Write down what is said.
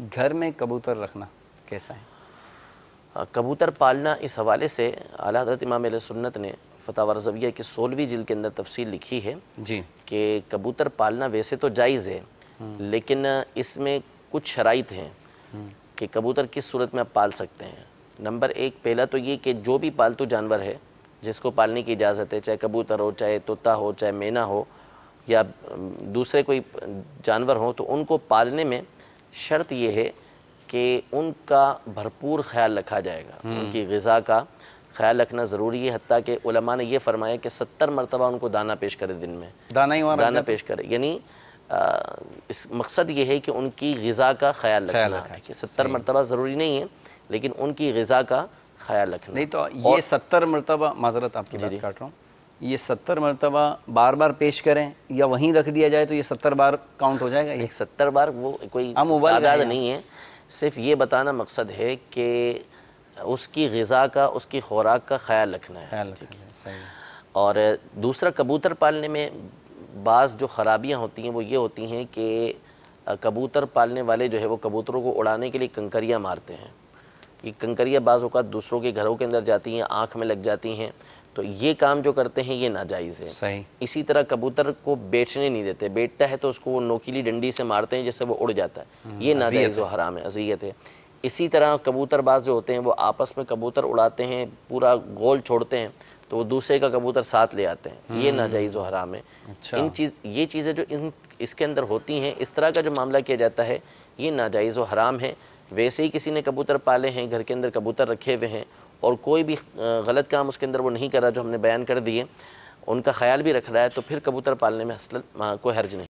घर में कबूतर रखना कैसा है कबूतर पालना इस हवाले से आला हजरत इमाम सुन्नत ने फतावर रजविया की सोलहवीं जिल के अंदर तफसील लिखी है जी कि कबूतर पालना वैसे तो जायज़ है हम्म। लेकिन इसमें कुछ शराइत हैं हम्म। कि कबूतर किस सूरत में आप पाल सकते हैं नंबर एक पहला तो ये कि जो भी पालतू जानवर है जिसको पालने की इजाज़त है चाहे कबूतर हो चाहे तोता हो चाहे मैना हो या दूसरे कोई जानवर हो तो उनको पालने में शर्त यह है कि उनका भरपूर ख्याल रखा जाएगा हम्म। उनकी गज़ा का ख्याल रखना ज़रूरी है हती कि ने यह फरमाया कि सत्तर मरतबा उनको दाना पेश करे दिन में दाना ही दाना पेश करे यानी इस मकसद ये है कि उनकी गज़ा का ख्याल रखना है सत्तर मरतबा ज़रूरी नहीं है लेकिन उनकी गज़ा का ख्याल रखना नहीं तो ये सत्तर मरतबा माजरत आपकी जी काट रहा हूँ ये सत्तर मरतबा बार बार पेश करें या वहीं रख दिया जाए तो ये सत्तर बार काउंट हो जाएगा ये सत्तर बार वो कोई हाँ, आदाद नहीं है सिर्फ ये बताना मकसद है कि उसकी गज़ा का उसकी खुराक का ख्याल रखना है ख्याल ठीक है सही और दूसरा कबूतर पालने में बाज़ जो ख़राबियाँ होती हैं वो ये होती हैं कि कबूतर पालने वाले जो है वो कबूतरों को उड़ाने के लिए कंकरियाँ मारते हैं ये कंकरियाँ बाज़ अवत दूसरों के घरों के अंदर जाती हैं आँख में लग जाती हैं तो ये काम जो करते हैं ये नाजायज़ है सही इसी तरह कबूतर को बेचने नहीं देते बैठता है तो उसको वो नोकीली डंडी से मारते हैं जैसे वो उड़ जाता है हम्म, ये नाजायज़ व हराम है अजियत है इसी तरह कबूतरबाज जो होते हैं वो आपस में कबूतर उड़ाते हैं पूरा गोल छोड़ते हैं तो वो दूसरे का कबूतर साथ ले आते हैं ये हम्म। नाजायज़ व हराम है अच्छा। इन चीज़ ये चीज़ें जो इन इसके अंदर होती हैं इस तरह का जो मामला किया जाता है ये नाजायज़ व हराम है वैसे ही किसी ने कबूतर पाले हैं घर के अंदर कबूतर रखे हुए हैं और कोई भी गलत काम उसके अंदर वो नहीं कर रहा जो हमने बयान कर दिए उनका ख्याल भी रख रहा है तो फिर कबूतर पालने में असल कोई हर्ज नहीं